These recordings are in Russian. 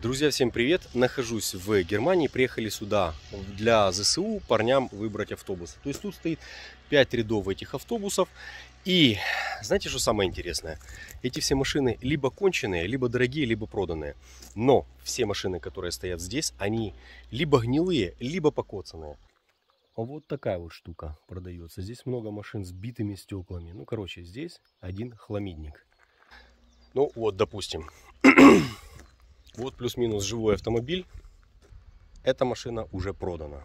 Друзья, всем привет! Нахожусь в Германии, приехали сюда для ЗСУ парням выбрать автобус. То есть тут стоит 5 рядов этих автобусов. И знаете, что самое интересное? Эти все машины либо конченые, либо дорогие, либо проданные. Но все машины, которые стоят здесь, они либо гнилые, либо покоцанные. А вот такая вот штука продается. Здесь много машин с битыми стеклами. Ну, короче, здесь один хламидник. Ну, вот, допустим. Вот плюс-минус живой автомобиль. Эта машина уже продана.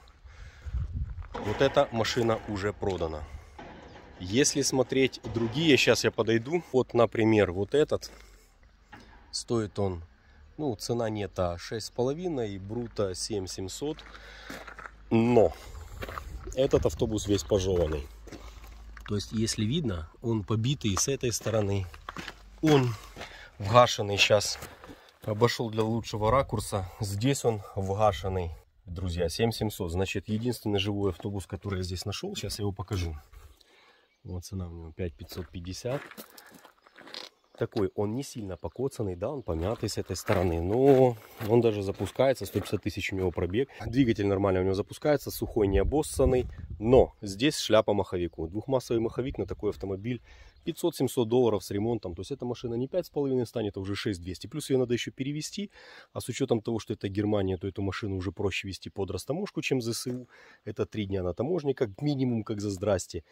Вот эта машина уже продана. Если смотреть другие, сейчас я подойду. Вот, например, вот этот. Стоит он, ну, цена нет, а 6,5 и брута 7700. Но этот автобус весь пожеванный. То есть, если видно, он побитый с этой стороны. Он вгашенный сейчас Обошел для лучшего ракурса. Здесь он вгашенный. Друзья, 7700. Значит, единственный живой автобус, который я здесь нашел. Сейчас я его покажу. Вот цена у него 5550 такой, он не сильно покоцанный, да, он помятый с этой стороны, но он даже запускается, 150 тысяч у него пробег. Двигатель нормально у него запускается, сухой, не обоссанный, но здесь шляпа маховику. Двухмассовый маховик на такой автомобиль 500-700 долларов с ремонтом. То есть эта машина не 5,5 станет, а уже 6200. Плюс ее надо еще перевести. А с учетом того, что это Германия, то эту машину уже проще вести под растаможку, чем ЗСУ. Это три дня на таможне, как минимум, как за здрасте.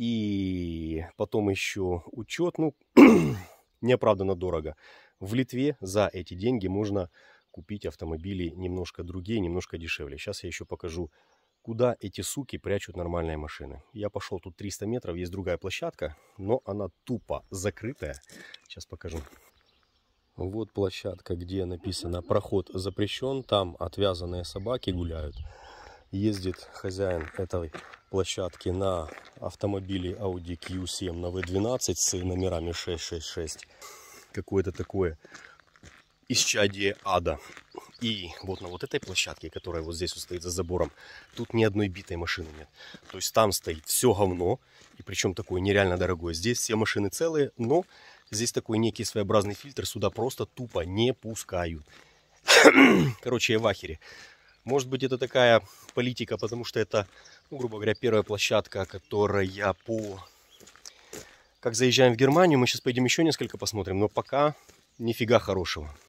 И потом еще учет. Ну, неоправданно дорого. В Литве за эти деньги можно купить автомобили немножко другие, немножко дешевле. Сейчас я еще покажу, куда эти суки прячут нормальные машины. Я пошел тут 300 метров, есть другая площадка, но она тупо закрытая. Сейчас покажу. Вот площадка, где написано «Проход запрещен», там отвязанные собаки гуляют ездит хозяин этой площадки на автомобиле Audi Q7 на V12 с номерами 666. Какое-то такое исчадие ада. И вот на вот этой площадке, которая вот здесь вот стоит за забором, тут ни одной битой машины нет. То есть там стоит все говно, и причем такое нереально дорогое. Здесь все машины целые, но здесь такой некий своеобразный фильтр сюда просто тупо не пускают. Короче, я в ахере. Может быть, это такая политика, потому что это, ну, грубо говоря, первая площадка, которая по... Как заезжаем в Германию, мы сейчас пойдем еще несколько посмотрим, но пока нифига хорошего.